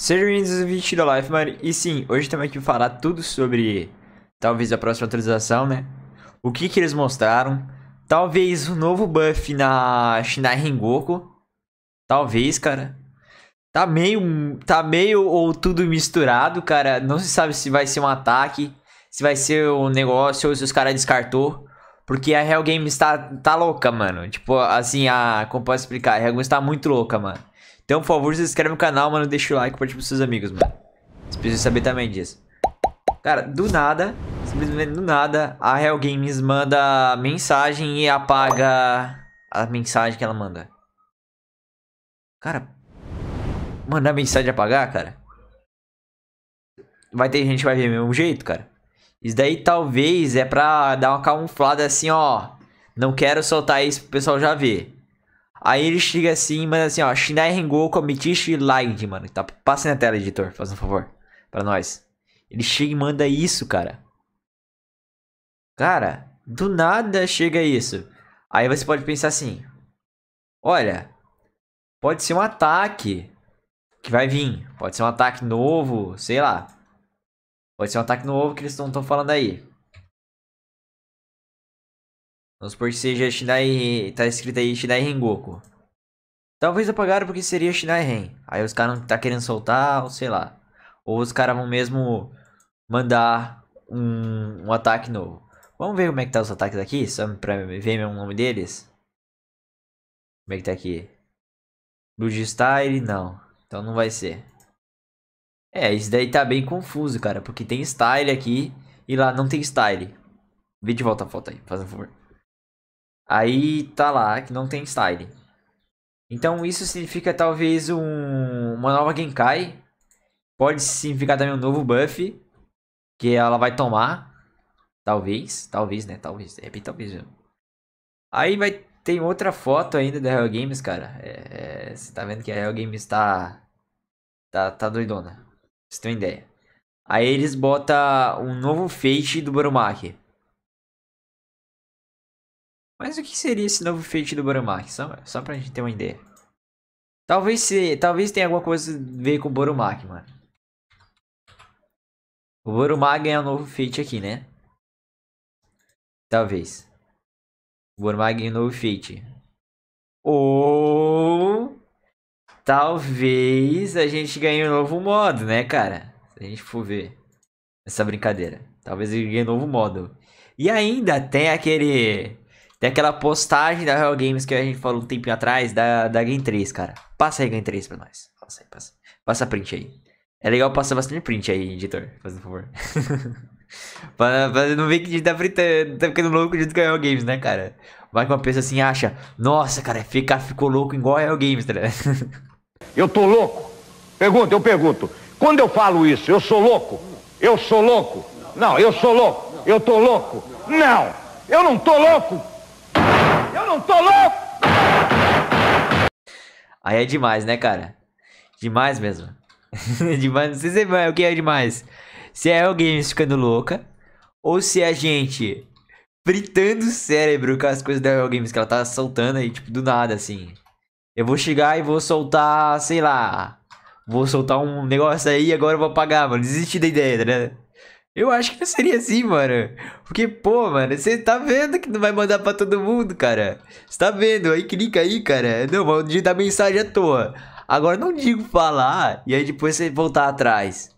Sejam bem-vindos ao vídeo da mano. e sim, hoje estamos aqui para falar tudo sobre talvez a próxima atualização, né? O que que eles mostraram, talvez o um novo buff na Shinai Rengoku, talvez, cara. Tá meio, tá meio ou tudo misturado, cara, não se sabe se vai ser um ataque, se vai ser um negócio ou se os caras descartou. Porque a Real Games tá, tá louca, mano. Tipo, assim, a. Como posso explicar? A Real Games tá muito louca, mano. Então, por favor, se inscreve no canal, mano. Deixa o like, compartilha pros seus amigos, mano. Vocês precisam saber também disso. Cara, do nada, simplesmente do nada, a Hell Games manda mensagem e apaga a mensagem que ela manda. Cara, mandar mensagem apagar, cara? Vai ter gente que vai ver do mesmo jeito, cara. Isso daí talvez é pra dar uma camuflada assim, ó. Não quero soltar isso pro pessoal já ver. Aí ele chega assim, mas assim, ó, Shinai Rengoku Komitishi Light, mano. Tá, passa na tela, editor, faz um favor. para nós. Ele chega e manda isso, cara. Cara, do nada chega isso. Aí você pode pensar assim: olha, pode ser um ataque que vai vir. Pode ser um ataque novo, sei lá. Pode ser um ataque novo que eles não estão falando aí. Vamos supor que seja Shinai... Tá escrito aí Shinai Rengoku. Talvez apagaram porque seria Shinai Ren. Aí os caras não tá querendo soltar, ou sei lá. Ou os caras vão mesmo mandar um, um ataque novo. Vamos ver como é que tá os ataques aqui, só pra ver mesmo o nome deles. Como é que tá aqui? Blue Style, não. Então não vai ser. É, isso daí tá bem confuso, cara. Porque tem style aqui e lá não tem style. Vê de volta a foto aí, faz um favor. Aí tá lá que não tem style. Então isso significa talvez um, uma nova Genkai. Pode significar também um novo buff que ela vai tomar. Talvez, talvez, né? Talvez, de repente, talvez. Mesmo. Aí vai tem outra foto ainda da Real Games, cara. É, é, você tá vendo que a Real Games tá, tá, tá doidona. você tem ideia. Aí eles botam um novo feixe do Barumacher. Mas o que seria esse novo feito do Boromark? Só, só pra gente ter uma ideia. Talvez se, talvez tenha alguma coisa a ver com o Boromark, mano. O Boromark ganha é um novo feito aqui, né? Talvez. O Boromark ganha é um novo feito. Ou... Talvez a gente ganhe um novo modo, né, cara? Se a gente for ver essa brincadeira. Talvez ele ganhe um novo modo. E ainda tem aquele tem aquela postagem da Real Games que a gente falou um tempinho atrás, da, da Game 3, cara. Passa aí Game 3 pra nós. Passa aí, passa. Passa print aí. É legal passar bastante print aí, editor, faz um favor. pra, pra, não ver que a gente tá, printando, tá ficando louco junto com a Real Games, né, cara? Vai que uma pessoa assim acha, nossa, cara, fica, ficou louco igual a Real Games, tá ligado? Eu tô louco? Pergunta, eu pergunto. Quando eu falo isso, eu sou louco? Eu sou louco? Não, eu sou louco. Eu tô louco? Não, eu não tô louco não tô louco! Aí é demais, né, cara? Demais mesmo. demais, não sei se é o que é demais. Se é alguém ficando louca, ou se é a gente fritando o cérebro com as coisas da Hell Games que ela tá soltando aí, tipo, do nada, assim. Eu vou chegar e vou soltar, sei lá. Vou soltar um negócio aí e agora eu vou apagar, mano. Desisti da ideia, né? Eu acho que seria assim, mano. Porque, pô, mano, você tá vendo que não vai mandar pra todo mundo, cara. Você tá vendo, aí clica aí, cara. Não, vou digitar mensagem à toa. Agora não digo falar e aí depois você voltar atrás.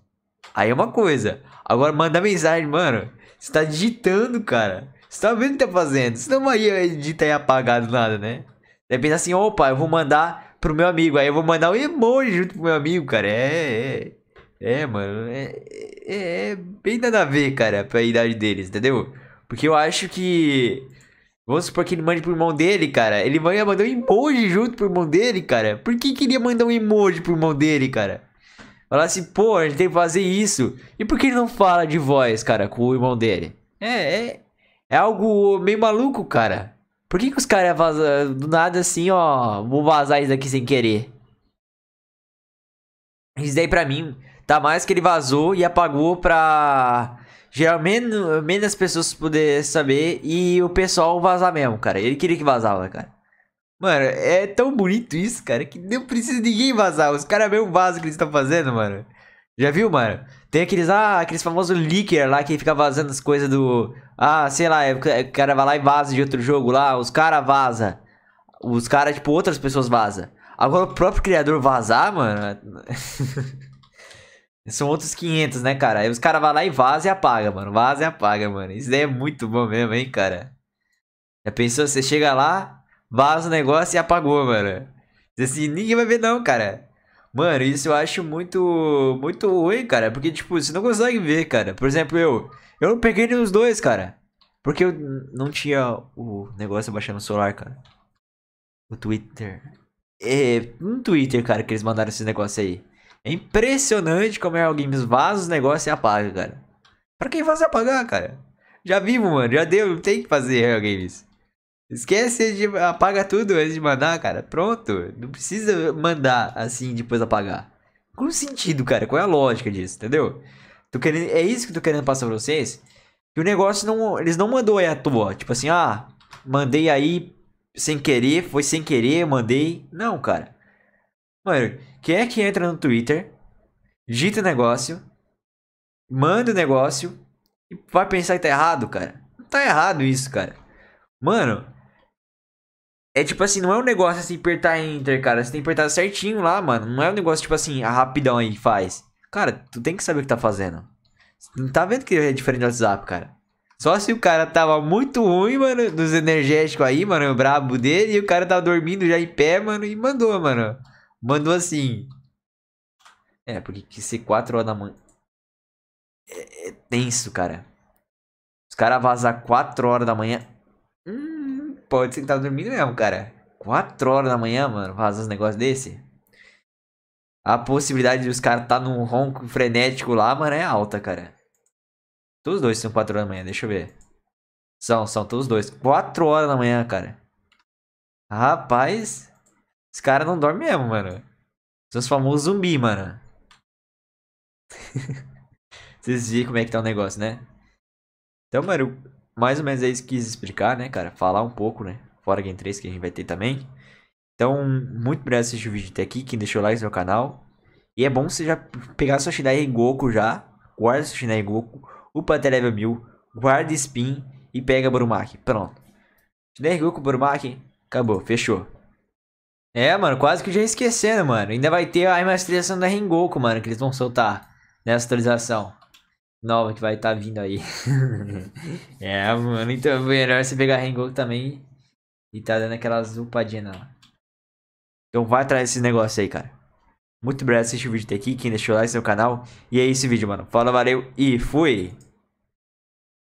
Aí é uma coisa. Agora mandar mensagem, mano. Você tá digitando, cara. Você tá vendo o que tá fazendo. Você não ia digitar e apagado nada, né? Depende assim, opa, eu vou mandar pro meu amigo. Aí eu vou mandar um emoji junto pro meu amigo, cara. É, é. É, mano. É, é é bem nada a ver, cara, pra idade deles, entendeu? Porque eu acho que. Vamos supor que ele mande pro irmão dele, cara. Ele ia mandar um emoji junto pro irmão dele, cara. Por que queria mandar um emoji pro irmão dele, cara? Falar assim, pô, a gente tem que fazer isso. E por que ele não fala de voz, cara, com o irmão dele? É, é, é algo meio maluco, cara. Por que, que os caras vazam do nada assim, ó, vou vazar isso daqui sem querer? Isso daí pra mim Tá mais que ele vazou e apagou pra. gerar menos pessoas poder saber e o pessoal vazar mesmo, cara. Ele queria que vazava, cara. Mano, é tão bonito isso, cara, que não precisa ninguém vazar. Os caras mesmo vazam o que eles estão fazendo, mano. Já viu, mano? Tem aqueles, ah, aqueles famosos leaker lá que fica vazando as coisas do. Ah, sei lá, é, é, o cara vai lá e vaza de outro jogo lá, os caras vaza. Os caras, tipo, outras pessoas vaza. Agora o próprio criador vazar, mano. É- São outros 500, né, cara? Aí os caras vão lá e vaza e apaga, mano. Vaza e apaga, mano. Isso daí é muito bom mesmo, hein, cara? Já pensou? Você chega lá, vaza o negócio e apagou, mano. Assim, ninguém vai ver não, cara. Mano, isso eu acho muito, muito ruim, cara. Porque, tipo, você não consegue ver, cara. Por exemplo, eu... Eu não peguei nem os dois, cara. Porque eu não tinha o negócio baixando o celular, cara. O Twitter. É, no Twitter, cara, que eles mandaram esse negócio aí. É impressionante como é alguém Games vaza os negócios e apaga, cara. Pra quem faz é apagar, cara? Já vivo, mano. Já deu. Não tem que fazer Real Games. Esquece de apaga tudo antes de mandar, cara. Pronto. Não precisa mandar assim depois apagar. Qual o sentido, cara? Qual é a lógica disso, entendeu? Tô querendo, é isso que eu tô querendo passar pra vocês. Que o negócio não. Eles não mandou aí à toa. Tipo assim, ah, mandei aí sem querer, foi sem querer, mandei. Não, cara. Mano, quem é que entra no Twitter, digita o negócio, manda o negócio e vai pensar que tá errado, cara? Não tá errado isso, cara. Mano, é tipo assim, não é um negócio assim, apertar enter, cara. Você tem que apertar certinho lá, mano. Não é um negócio tipo assim, rapidão aí faz. Cara, tu tem que saber o que tá fazendo. Não tá vendo que é diferente do WhatsApp, cara. Só se o cara tava muito ruim, mano, dos energéticos aí, mano, o brabo dele, e o cara tava dormindo já em pé, mano, e mandou, mano mandou assim. É, porque que ser 4 horas da manhã. É, é tenso, cara. Os caras vazar 4 horas da manhã. Hum, pode ser que tá dormindo mesmo, cara. 4 horas da manhã, mano, vazar uns negócios desse. A possibilidade de os caras tá num ronco frenético lá, mano, é alta, cara. Todos dois são 4 horas da manhã, deixa eu ver. São, são todos dois. 4 horas da manhã, cara. Rapaz. Esse caras não dormem mesmo, mano. São os famosos zumbi, mano. Vocês viram como é que tá o negócio, né? Então, mano, mais ou menos é isso que quis explicar, né, cara? Falar um pouco, né? Fora Game 3 que a gente vai ter também. Então, muito obrigado por assistir o vídeo até aqui. Quem deixou like no canal. E é bom você já pegar sua Shinai Goku já. Guarda sua Shinai Goku. Upa até level 1000. Guarda spin. E pega Burumaki. Pronto. Shinai Goku Burumaki. Acabou. Fechou. É, mano, quase que eu já esquecendo, né, mano. Ainda vai ter a remasterização da Rengoku, mano, que eles vão soltar nessa atualização nova que vai estar tá vindo aí. é, mano, então é melhor você pegar a Rengoku também e tá dando aquelas upadinhas lá. Então vai atrás desse negócio aí, cara. Muito obrigado por assistir o vídeo até aqui, quem deixou o like no canal. E é esse vídeo, mano. Fala, valeu e fui!